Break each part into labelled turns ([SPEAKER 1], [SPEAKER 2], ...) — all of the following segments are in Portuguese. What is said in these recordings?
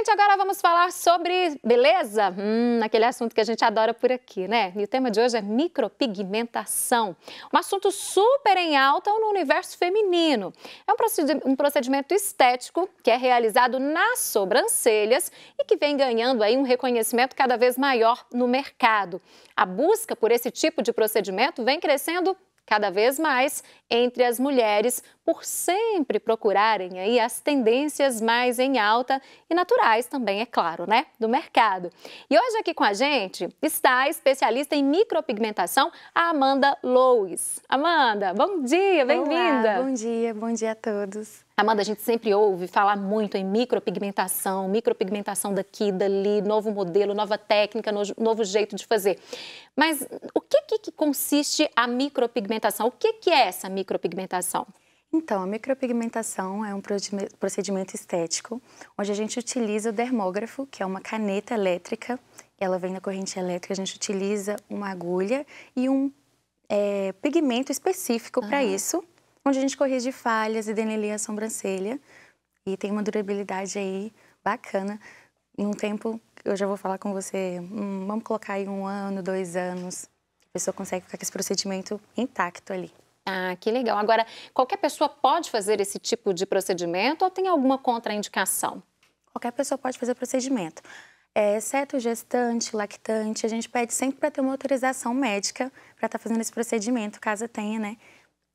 [SPEAKER 1] Gente, agora vamos falar sobre beleza, hum, aquele assunto que a gente adora por aqui, né? E o tema de hoje é micropigmentação, um assunto super em alta no universo feminino. É um procedimento estético que é realizado nas sobrancelhas e que vem ganhando aí um reconhecimento cada vez maior no mercado. A busca por esse tipo de procedimento vem crescendo cada vez mais entre as mulheres por sempre procurarem aí as tendências mais em alta e naturais também, é claro, né, do mercado. E hoje aqui com a gente está a especialista em micropigmentação, a Amanda Lois. Amanda, bom dia, bem-vinda. Bom dia, bom dia a todos. Amanda, a gente sempre ouve falar muito em micropigmentação, micropigmentação daqui, dali, novo modelo, nova técnica, novo jeito de fazer.
[SPEAKER 2] Mas o que, que consiste a micropigmentação? O que, que é essa micropigmentação? Então, a micropigmentação é um procedimento estético onde a gente utiliza o dermógrafo, que é uma caneta elétrica. Ela vem na corrente elétrica, a gente utiliza uma agulha e um é, pigmento específico uhum. para isso onde a gente corrige falhas e denelia a sobrancelha. E tem uma durabilidade aí bacana. Num tempo, eu já vou falar com você, hum, vamos colocar aí um ano, dois anos, a pessoa consegue ficar com esse procedimento intacto ali. Ah, que legal. Agora,
[SPEAKER 1] qualquer pessoa pode fazer esse tipo de procedimento ou tem alguma contraindicação? Qualquer pessoa
[SPEAKER 2] pode fazer o procedimento. É, exceto gestante, lactante, a gente pede sempre para ter uma autorização médica para estar tá fazendo esse procedimento, caso tenha, né?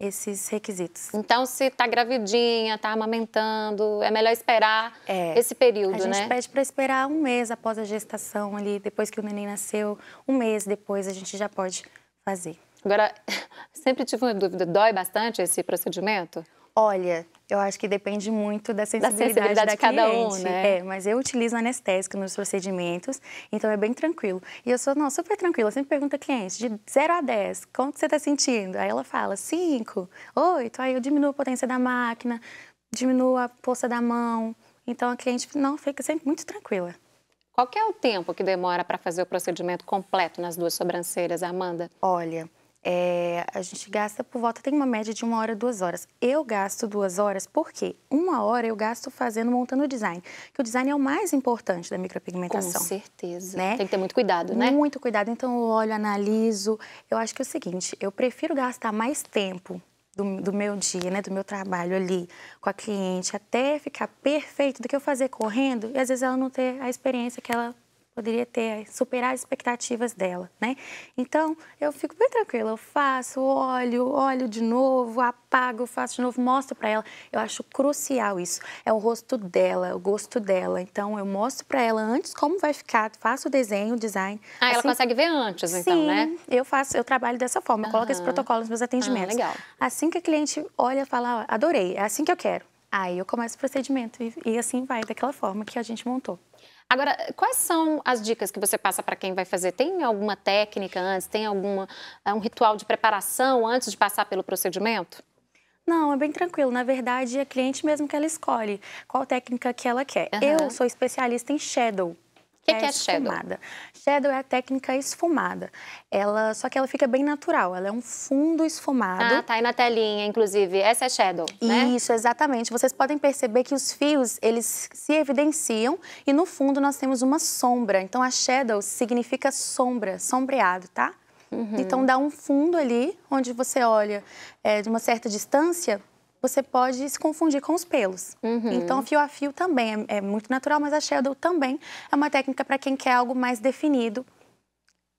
[SPEAKER 2] esses requisitos. Então, se está gravidinha, está amamentando, é melhor esperar é, esse período, né? A gente né? pede para esperar um mês após a gestação ali, depois que o neném nasceu, um mês depois a gente já pode fazer. Agora, sempre tive uma dúvida, dói bastante esse
[SPEAKER 1] procedimento?
[SPEAKER 2] Olha, eu acho que depende muito da sensibilidade, da, sensibilidade da de cada cliente. um, né? É, mas eu utilizo anestésico nos procedimentos, então é bem tranquilo. E eu sou, não, super tranquila. sempre pergunto a cliente, de 0 a 10, quanto você está sentindo? Aí ela fala, 5, 8, aí eu diminuo a potência da máquina, diminuo a força da mão. Então a cliente, não, fica sempre muito tranquila.
[SPEAKER 1] Qual é o tempo que demora para fazer o procedimento completo nas duas sobrancelhas,
[SPEAKER 2] Amanda? Olha, é, a gente gasta por volta, tem uma média de uma hora, duas horas. Eu gasto duas horas porque uma hora eu gasto fazendo, montando o design, que o design é o mais importante da micropigmentação. Com certeza. Né? Tem que ter muito cuidado, né? Muito cuidado. Então eu olho, analiso. Eu acho que é o seguinte, eu prefiro gastar mais tempo do, do, meu dia, né, do meu trabalho ali com a cliente, até ficar perfeito do que eu fazer correndo e às vezes ela não ter a experiência que ela poderia ter, eh, superar as expectativas dela, né? Então, eu fico bem tranquila, eu faço, olho, olho de novo, apago, faço de novo, mostro para ela. Eu acho crucial isso. É o rosto dela, é o gosto dela. Então, eu mostro para ela antes como vai ficar, faço o desenho, o design. Ah, assim, ela consegue
[SPEAKER 1] ver antes, então, sim, né?
[SPEAKER 2] eu faço, eu trabalho dessa forma, eu uhum. coloco esse protocolo nos meus ah, atendimentos. Ah, legal. Assim que a cliente olha e fala, adorei, é assim que eu quero. Aí eu começo o procedimento e, e assim vai, daquela forma que a gente montou.
[SPEAKER 1] Agora, quais são as dicas que você passa para quem vai fazer? Tem alguma técnica antes? Tem alguma é, um ritual de preparação antes de passar pelo procedimento?
[SPEAKER 2] Não, é bem tranquilo. Na verdade, é cliente mesmo que ela escolhe qual técnica que ela quer. Uhum. Eu sou especialista em shadow, que, é, que é esfumada. Shadow? shadow? é a técnica esfumada. Ela, só que ela fica bem natural, ela é um fundo esfumado. Ah, tá
[SPEAKER 1] aí na telinha,
[SPEAKER 2] inclusive. Essa é shadow, né? Isso, exatamente. Vocês podem perceber que os fios, eles se evidenciam e no fundo nós temos uma sombra. Então, a shadow significa sombra, sombreado, tá? Uhum. Então, dá um fundo ali, onde você olha é, de uma certa distância, você pode se confundir com os pelos. Uhum. Então, fio a fio também é, é, muito natural, mas a shadow também é uma técnica para quem quer algo mais definido.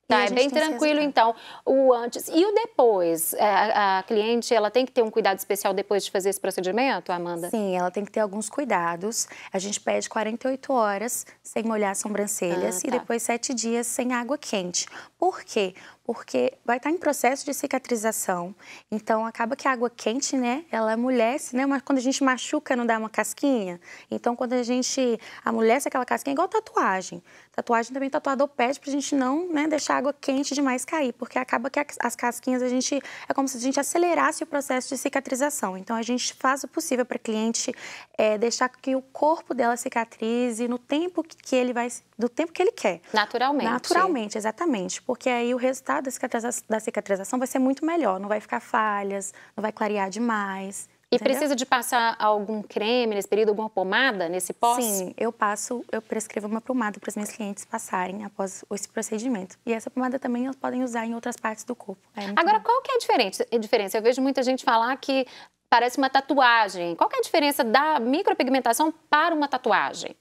[SPEAKER 2] Tá, é bem tranquilo
[SPEAKER 1] então o antes e o depois. É, a, a, cliente ela tem que ter um cuidado especial depois
[SPEAKER 2] de fazer esse procedimento, Amanda? Sim, ela tem que ter alguns cuidados. A gente pede 48 horas sem molhar sobrancelhas ah, tá. e depois 7 dias sem água quente. Por quê? porque vai estar tá em processo de cicatrização. Então, acaba que a água quente, né, ela amolece, né? Mas quando a gente machuca, não dá uma casquinha? Então, quando a gente amolece aquela casquinha, é igual tatuagem. Tatuagem também, tatuador pede pra gente não né, deixar a água quente demais cair, porque acaba que as casquinhas, a gente, é como se a gente acelerasse o processo de cicatrização. Então, a gente faz o possível para cliente é, deixar que o corpo dela cicatrize no tempo que ele vai, do tempo que ele quer. Naturalmente. Naturalmente, exatamente, porque aí o resultado resultado da cicatrização, da cicatrização vai ser muito melhor, não vai ficar falhas, não vai clarear demais. E entendeu? precisa de passar algum creme nesse período, alguma pomada nesse pós? Sim, eu passo, eu prescrevo uma pomada para os meus clientes passarem após esse procedimento. E essa pomada também eles podem usar em outras partes do corpo. É
[SPEAKER 1] Agora, bom. qual que é a diferença? Eu vejo muita gente falar que parece uma tatuagem. Qual que é a diferença da micropigmentação para uma tatuagem?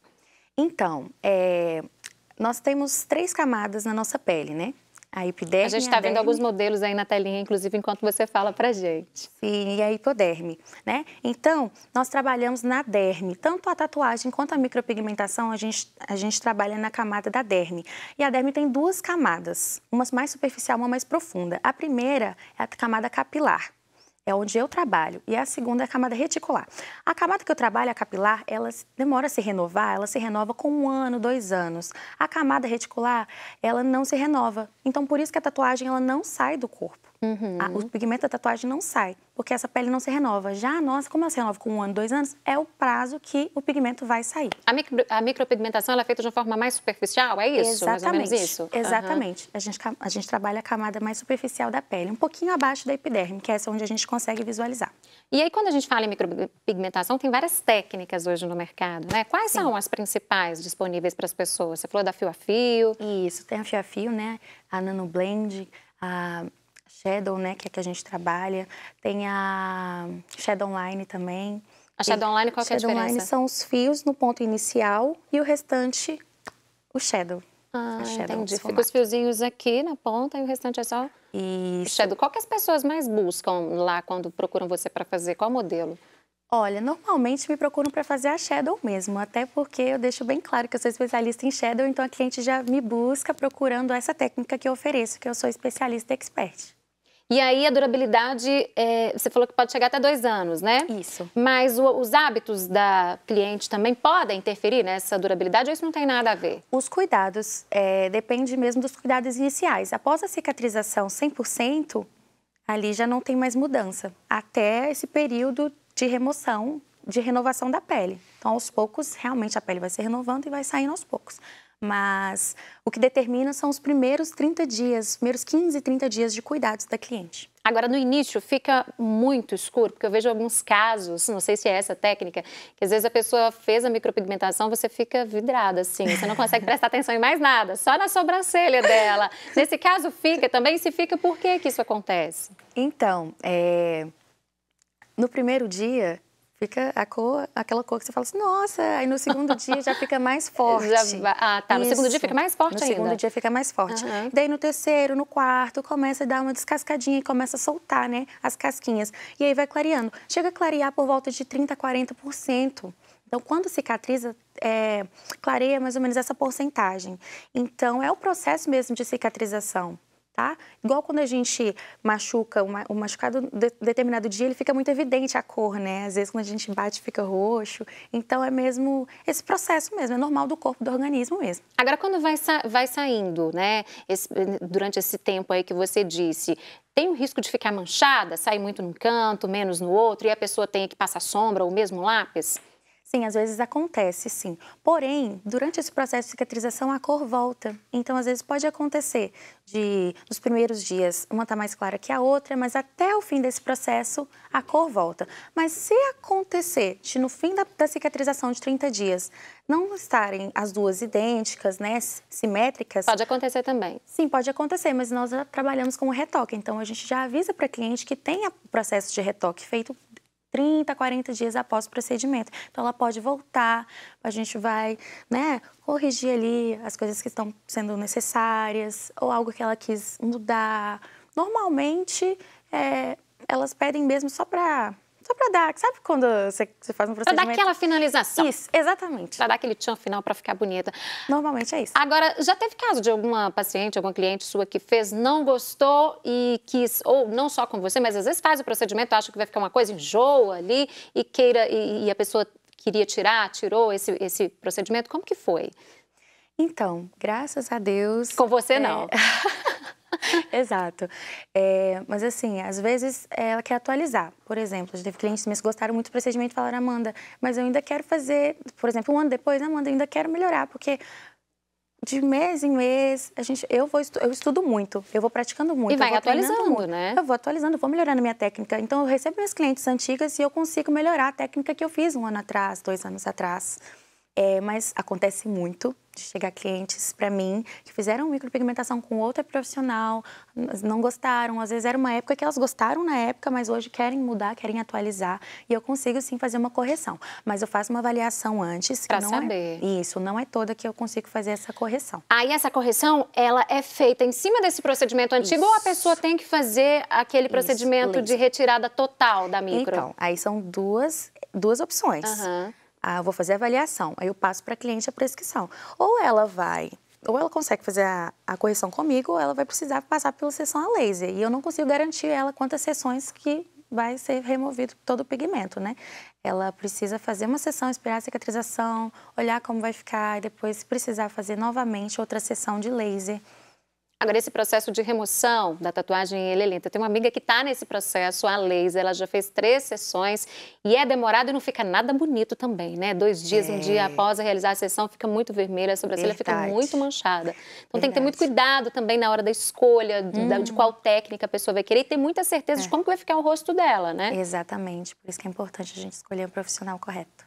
[SPEAKER 2] Então, é, nós temos três camadas na nossa pele, né? A epiderme. A gente está vendo derme. alguns modelos aí na telinha, inclusive, enquanto você fala para gente. Sim, e a hipoderme, né? Então, nós trabalhamos na derme. Tanto a tatuagem quanto a micropigmentação, a gente, a gente trabalha na camada da derme. E a derme tem duas camadas, uma mais superficial, uma mais profunda. A primeira é a camada capilar é onde eu trabalho, e a segunda é a camada reticular. A camada que eu trabalho, a capilar, ela demora a se renovar, ela se renova com um ano, dois anos. A camada reticular, ela não se renova. Então, por isso que a tatuagem ela não sai do corpo. Uhum. A, o uhum. pigmento da tatuagem não sai, porque essa pele não se renova. Já a nossa, como ela se renova com um ano, dois anos, é o prazo que o pigmento vai sair. A, micro, a micropigmentação
[SPEAKER 1] ela é feita de uma forma mais superficial, é isso? Exatamente. Mais ou menos isso? Exatamente.
[SPEAKER 2] Uhum. A, gente, a gente trabalha a camada mais superficial da pele, um pouquinho abaixo da epiderme, que é essa onde a gente consegue visualizar. E aí, quando
[SPEAKER 1] a gente fala em micropigmentação, tem várias técnicas hoje no mercado, né? Quais Sim. são as principais
[SPEAKER 2] disponíveis para as pessoas? Você falou da fio a fio. Isso, tem a fio a fio, né? A nano blend, a Shadow, né, que é que a gente trabalha. Tem a Shadow Online também. A Shadow Online qual que é a Shadow diferença? Online são os fios no ponto inicial e o restante, o Shadow. Ah, shadow entendi. Fica os
[SPEAKER 1] fiozinhos aqui na ponta e o restante é só Isso. Shadow. Qual que as pessoas mais buscam lá quando procuram você para fazer? Qual
[SPEAKER 2] modelo? Olha, normalmente me procuram para fazer a shadow mesmo, até porque eu deixo bem claro que eu sou especialista em shadow, então a cliente já me busca procurando essa técnica que eu ofereço, que eu sou especialista expert.
[SPEAKER 1] E aí a durabilidade, é, você falou que pode chegar até dois anos, né? Isso. Mas o, os hábitos da cliente também podem interferir nessa durabilidade
[SPEAKER 2] ou isso não tem nada a ver? Os cuidados, é, depende mesmo dos cuidados iniciais. Após a cicatrização 100%, ali já não tem mais mudança, até esse período de remoção, de renovação da pele. Então, aos poucos, realmente a pele vai se renovando e vai saindo aos poucos mas o que determina são os primeiros 30 dias, primeiros 15, 30 dias de cuidados da cliente. Agora, no início fica muito escuro, porque eu vejo alguns
[SPEAKER 1] casos, não sei se é essa técnica, que às vezes a pessoa fez a micropigmentação, você fica vidrada, assim, você não consegue prestar atenção em mais nada, só na sobrancelha dela. Nesse caso, fica também?
[SPEAKER 2] Se fica, por que, que isso acontece? Então, é... no primeiro dia, Fica a cor, aquela cor que você fala assim, nossa, aí no segundo dia já fica mais forte. Já, ah, tá. No segundo dia fica mais forte no ainda. No segundo dia fica mais forte. Uhum. Daí no terceiro, no quarto, começa a dar uma descascadinha e começa a soltar, né, as casquinhas. E aí vai clareando. Chega a clarear por volta de 30% 40%. Então, quando cicatriza, é, clareia mais ou menos essa porcentagem. Então, é o processo mesmo de cicatrização tá? Igual quando a gente machuca, uma, um machucado de, determinado dia, ele fica muito evidente a cor, né? Às vezes quando a gente bate fica roxo. Então é mesmo esse processo mesmo, é normal do corpo, do organismo mesmo. Agora quando vai, sa vai saindo, né? Esse, durante esse tempo aí
[SPEAKER 1] que você disse, tem o risco de ficar manchada, sair muito num canto, menos no outro, e a pessoa
[SPEAKER 2] tem que passar sombra ou mesmo lápis? Sim, às vezes acontece, sim. Porém, durante esse processo de cicatrização, a cor volta. Então, às vezes pode acontecer de, nos primeiros dias, uma tá mais clara que a outra, mas até o fim desse processo, a cor volta. Mas se acontecer de, no fim da, da cicatrização de 30 dias, não estarem as duas idênticas, né, simétricas... Pode acontecer também. Sim, pode acontecer, mas nós já trabalhamos com o retoque. Então, a gente já avisa para cliente que tem o processo de retoque feito 30, 40 dias após o procedimento. Então, ela pode voltar, a gente vai né, corrigir ali as coisas que estão sendo necessárias ou algo que ela quis mudar. Normalmente, é, elas pedem mesmo só para só para dar, sabe quando você, faz um procedimento? Para dar aquela finalização.
[SPEAKER 1] Isso, exatamente. Para dar aquele tchan final para ficar bonita. Normalmente é isso. Agora, já teve caso de alguma paciente, alguma cliente sua que fez, não gostou e quis, ou não só com você, mas às vezes faz o procedimento, acha que vai ficar uma coisa, enjoa ali e queira, e, e a pessoa queria tirar, tirou esse, esse procedimento? Como que foi?
[SPEAKER 2] Então, graças a Deus. Com você, é... não. Exato. É, mas assim, às vezes é, ela quer atualizar. Por exemplo, já teve clientes meus que gostaram muito do procedimento e falaram, Amanda, mas eu ainda quero fazer, por exemplo, um ano depois, Amanda, eu ainda quero melhorar, porque de mês em mês, a gente, eu, vou eu estudo muito, eu vou praticando muito. E vai atualizando, muito, né? Eu vou atualizando, vou melhorando a minha técnica. Então, eu recebo minhas clientes antigas e eu consigo melhorar a técnica que eu fiz um ano atrás, dois anos atrás. É, mas acontece muito de chegar clientes para mim que fizeram micropigmentação com outra profissional, não gostaram. Às vezes era uma época que elas gostaram na época, mas hoje querem mudar, querem atualizar. E eu consigo sim fazer uma correção. Mas eu faço uma avaliação antes. Para é saber. É, isso, não é toda que eu consigo fazer essa correção.
[SPEAKER 1] Aí ah, essa correção, ela é feita em cima desse procedimento antigo isso. ou a pessoa tem que fazer aquele isso, procedimento de retirada total da micro? Então,
[SPEAKER 2] aí são duas, duas opções. Uhum ah, vou fazer a avaliação, aí eu passo para a cliente a prescrição. Ou ela vai ou ela consegue fazer a, a, correção comigo, ou ela vai precisar passar pela sessão a laser. E eu não consigo garantir ela quantas sessões que vai ser removido todo o pigmento, né? Ela precisa fazer uma sessão, esperar a cicatrização, olhar como vai ficar e depois precisar fazer novamente outra sessão de laser. Agora, esse processo de remoção
[SPEAKER 1] da tatuagem, ele é lento. Eu tenho uma amiga que está nesse processo a laser, ela já fez três sessões e é demorado e não fica nada bonito também, né? Dois dias, é. um dia é. após realizar a sessão, fica muito vermelha, a sobrancelha Verdade. fica muito manchada. Então Verdade. tem que ter muito cuidado também na hora da escolha, hum. de, de qual uhum. técnica a pessoa vai querer e ter muita certeza é. de como que vai ficar o rosto dela, né?
[SPEAKER 2] Exatamente, por isso que é importante a gente escolher o profissional correto.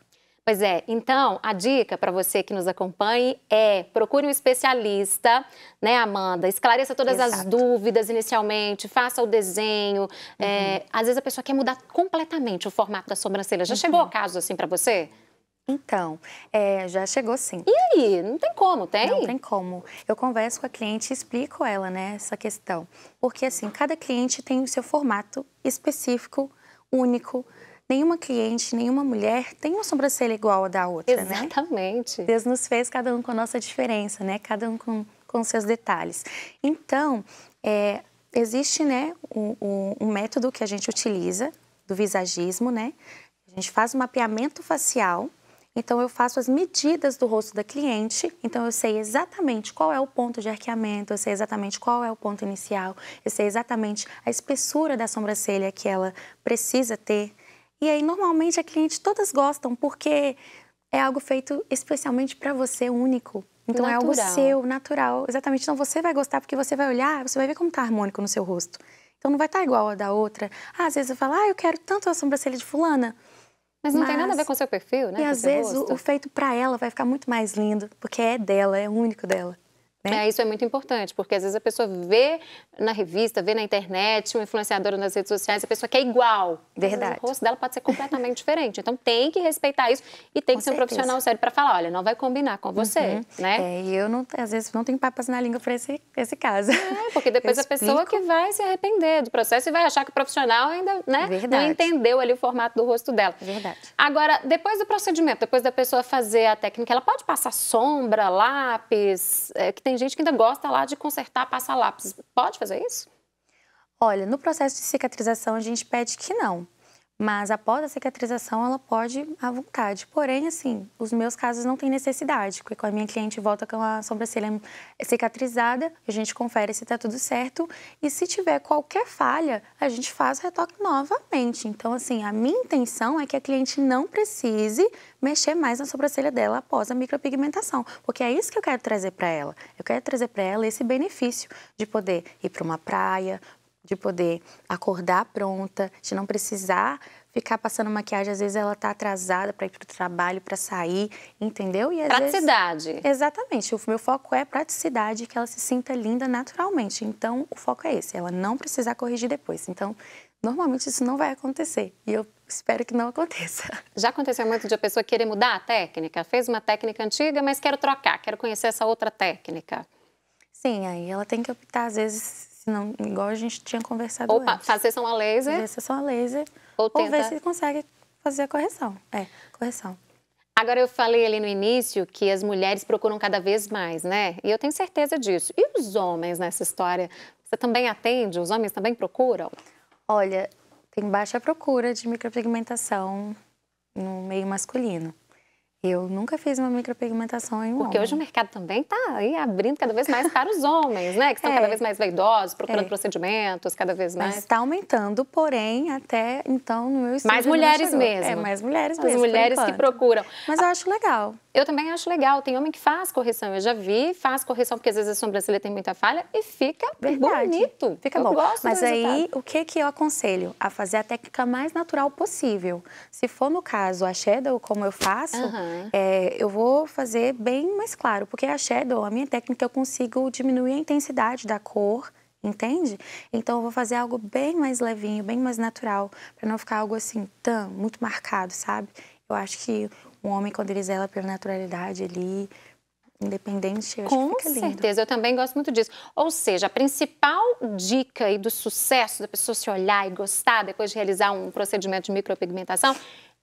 [SPEAKER 1] Pois é, então a dica para você que nos acompanhe é procure um especialista, né, Amanda? Esclareça todas Exato. as dúvidas inicialmente, faça o desenho. É, uhum. É, às vezes a pessoa quer mudar completamente o formato da sobrancelha. Já uhum. chegou caso assim para
[SPEAKER 2] você? Então, é, já chegou sim. E aí? Não tem como, tem? Não tem como. Eu converso com a cliente e explico ela, né, essa questão. Porque, assim, cada cliente tem o seu formato específico, único, nenhuma cliente, nenhuma mulher tem uma sobrancelha igual a da outra, Exatamente. né? Exatamente. Deus nos fez cada um com a nossa diferença, né? Cada um com, com seus detalhes. Então, é, existe, né, um, um, método que a gente utiliza, do visagismo, né? A gente faz o um mapeamento facial, então eu faço as medidas do rosto da cliente, então eu sei exatamente qual é o ponto de arqueamento, eu sei exatamente qual é o ponto inicial, eu sei exatamente a espessura da sobrancelha que ela precisa ter, e aí, normalmente, a cliente todas gostam, porque é algo feito especialmente para você, único. Então natural. é algo seu, natural. Exatamente. Então você vai gostar porque você vai olhar, você vai ver como está harmônico no seu rosto. Então não vai estar tá igual a da outra. Ah, às vezes eu falo, ah, eu quero tanto a sobrancelha de fulana. Mas não Mas... tem nada a ver com o seu perfil, né? E com às vezes o, o feito para ela vai ficar muito mais lindo, porque
[SPEAKER 1] é dela, é único dela. Né? É, isso é muito importante, porque às vezes a pessoa vê na revista, vê na internet, uma influenciadora nas redes sociais, a pessoa quer igual. Verdade. O rosto dela pode ser completamente diferente. Então tem que respeitar isso e tem com que ser um profissional sério para falar, olha, não vai combinar com você, uhum.
[SPEAKER 2] né? É, e eu não, às vezes não tenho papas na língua para esse, esse caso. É,
[SPEAKER 1] porque depois a pessoa que vai se arrepender do processo e vai achar que o profissional ainda, né, não entendeu ali o formato do rosto dela. Verdade. Agora, depois do procedimento, depois da pessoa fazer a técnica, ela pode passar sombra, lápis, é, que tem tem gente que ainda gosta lá de consertar, passar lápis. Pode fazer isso?
[SPEAKER 2] Olha, no processo de cicatrização a gente pede que não. Mas após a cicatrização, ela pode à vontade. Porém, assim, os meus casos não têm necessidade, porque com a minha cliente volta com a sobrancelha cicatrizada, a gente confere se está tudo certo. E se tiver qualquer falha, a gente faz o retoque novamente. Então, assim, a minha intenção é que a cliente não precise mexer mais na sobrancelha dela após a micropigmentação, porque é isso que eu quero trazer para ela. Eu quero trazer para ela esse benefício de poder ir para uma praia, de poder acordar pronta, de não precisar ficar passando maquiagem, às vezes ela tá atrasada para ir para o trabalho, para sair, entendeu? E praticidade. Vezes... Exatamente. O meu foco é praticidade, que ela se sinta linda naturalmente. Então, o foco é esse, ela não precisar corrigir depois. Então, normalmente isso não vai acontecer. E eu espero que não aconteça. Já
[SPEAKER 1] aconteceu muito de a pessoa querer mudar a técnica? Fez uma técnica antiga, mas quero trocar, quero conhecer essa outra técnica.
[SPEAKER 2] Sim, aí ela tem que optar, às vezes, não, igual a gente tinha conversado Opa, antes. fazer sessão a laser. Fazer sessão a laser. Ou, tenta... ou ver se consegue fazer a correção. É, correção.
[SPEAKER 1] Agora, eu falei ali no início que as mulheres procuram cada vez mais, né? E eu tenho certeza disso. E os homens nessa história? Você também atende?
[SPEAKER 2] Os homens também procuram? Olha, tem baixa procura de micropigmentação no meio masculino. Eu nunca fiz uma micropigmentação em um Porque homem. hoje o mercado também está abrindo cada vez mais para
[SPEAKER 1] os homens, né? Que estão é, cada vez mais veidosos, procurando é. procedimentos, cada vez mais. Está
[SPEAKER 2] aumentando, porém, até então no meu estudo Mais mulheres mesmo. É, mais mulheres As mesmo. As mulheres que
[SPEAKER 1] procuram. Mas eu acho legal. Eu também acho legal. Tem homem que faz correção. Eu já vi, faz correção, porque às vezes a sobrancelha tem muita falha e fica
[SPEAKER 2] Verdade. bonito. Fica eu bom. Mas aí, o que, que eu aconselho? A fazer a técnica mais natural possível. Se for no caso a shadow, como eu faço, uhum. é, eu vou fazer bem mais claro, porque a shadow, a minha técnica, eu consigo diminuir a intensidade da cor entende? Então eu vou fazer algo bem mais levinho, bem mais natural, para não ficar algo assim tão muito marcado, sabe? Eu acho que um homem, quando ele zela pela naturalidade, ele independente. Com certeza, eu também gosto muito disso. Ou seja, a principal dica
[SPEAKER 1] aí do sucesso da pessoa se olhar e gostar depois de realizar um procedimento de micropigmentação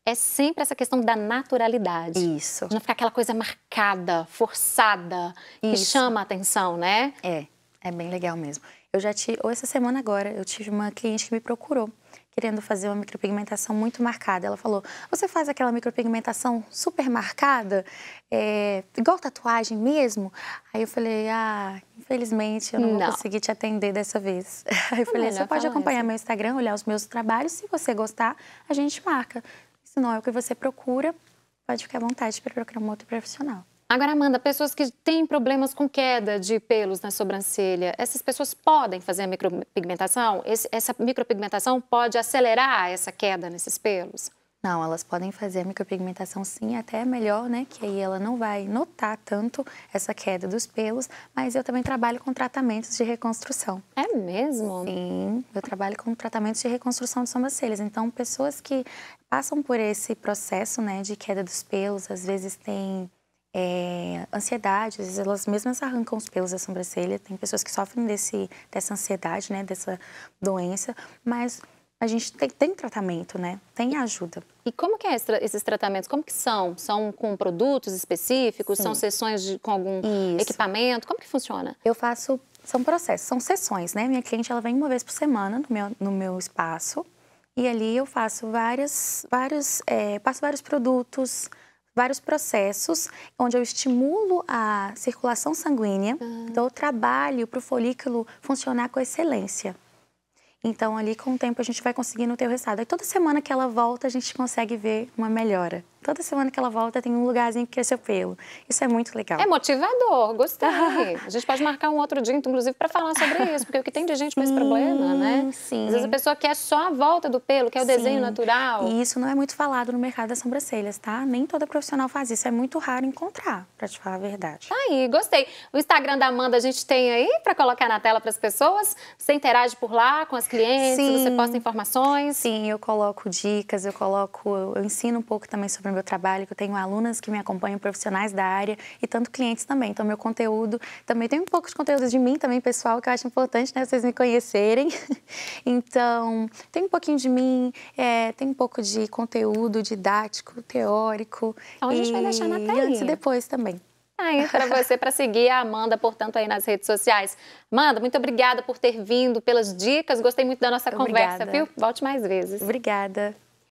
[SPEAKER 1] é sempre essa questão da naturalidade. Isso. De não ficar aquela coisa marcada,
[SPEAKER 2] forçada, Isso. que chama a atenção, né? É, é bem legal mesmo. Eu já tive, ou essa semana agora, eu tive uma cliente que me procurou querendo fazer uma micropigmentação muito marcada. Ela falou: você faz aquela micropigmentação super marcada, é, igual tatuagem mesmo? Aí eu falei: ah, infelizmente eu não, não. vou conseguir te atender dessa vez. Aí eu falei: você pode acompanhar meu Instagram, olhar os meus trabalhos, se você gostar, a gente marca. Se não é o que você procura, pode ficar à vontade para procurar um outro profissional. Agora, Amanda, pessoas
[SPEAKER 1] que têm problemas com queda de pelos na sobrancelha, essas pessoas podem fazer a micropigmentação? Esse, essa micropigmentação pode acelerar essa queda nesses pelos?
[SPEAKER 2] Não, elas podem fazer a micropigmentação sim, até é melhor, né? Que aí ela não vai notar tanto essa queda dos pelos, mas eu também trabalho com tratamentos de reconstrução. É mesmo? Sim, eu trabalho com tratamentos de reconstrução de sobrancelhas. Então, pessoas que passam por esse processo, né, de queda dos pelos, às vezes têm é, ansiedade, às vezes elas mesmas arrancam os pelos da sobrancelha. Tem pessoas que sofrem desse, dessa ansiedade, né, dessa doença, mas a gente tem, tem tratamento, né? Tem ajuda. E
[SPEAKER 1] como que é esses tratamentos? Como que são? São com produtos específicos? Sim. São sessões de, com
[SPEAKER 2] algum Isso. equipamento? Como que funciona? Eu faço... São processos, são sessões, né? Minha cliente, ela vem uma vez por semana no meu, no meu espaço e ali eu faço várias, vários... É, passo vários produtos, vários processos onde eu estimulo a circulação sanguínea, uhum. eu trabalho para o folículo funcionar com excelência. Então, ali com o tempo, a gente vai conseguindo ter o resultado. Aí, toda semana que ela volta, a gente consegue ver uma melhora toda semana que ela volta tem um lugarzinho que cresceu pelo. Isso é muito legal. É
[SPEAKER 1] motivador, gostei. a gente pode
[SPEAKER 2] marcar um outro dia, inclusive, para falar sobre isso, porque o que tem de gente com esse
[SPEAKER 1] problema, né? Sim. Às vezes a pessoa
[SPEAKER 2] quer só a volta do pelo, quer o sim. desenho natural. E isso não é muito falado no mercado das sobrancelhas, tá? Nem toda profissional faz isso. É muito raro encontrar, para te falar a verdade. Tá
[SPEAKER 1] aí, gostei. O Instagram da Amanda a gente tem aí para colocar na tela para as pessoas. Você interage por lá com as clientes, sim. você posta
[SPEAKER 2] informações. Sim, eu coloco dicas, eu coloco, eu ensino um pouco também sobre para o meu trabalho, que eu tenho alunas que me acompanham, profissionais da área e tanto clientes também. Então, meu conteúdo também tem um pouco de conteúdo de mim também, pessoal, que eu acho importante, né? Vocês me conhecerem. então, tem um pouquinho de mim, é, tem um pouco de conteúdo didático, teórico. Então, a gente e... vai deixar na tela. Antes e depois também
[SPEAKER 1] aí ah, para você, para seguir a Amanda, portanto, aí nas redes sociais. Amanda, muito obrigada por ter vindo, pelas dicas, gostei muito da nossa obrigada. conversa, viu? Volte mais vezes. Obrigada.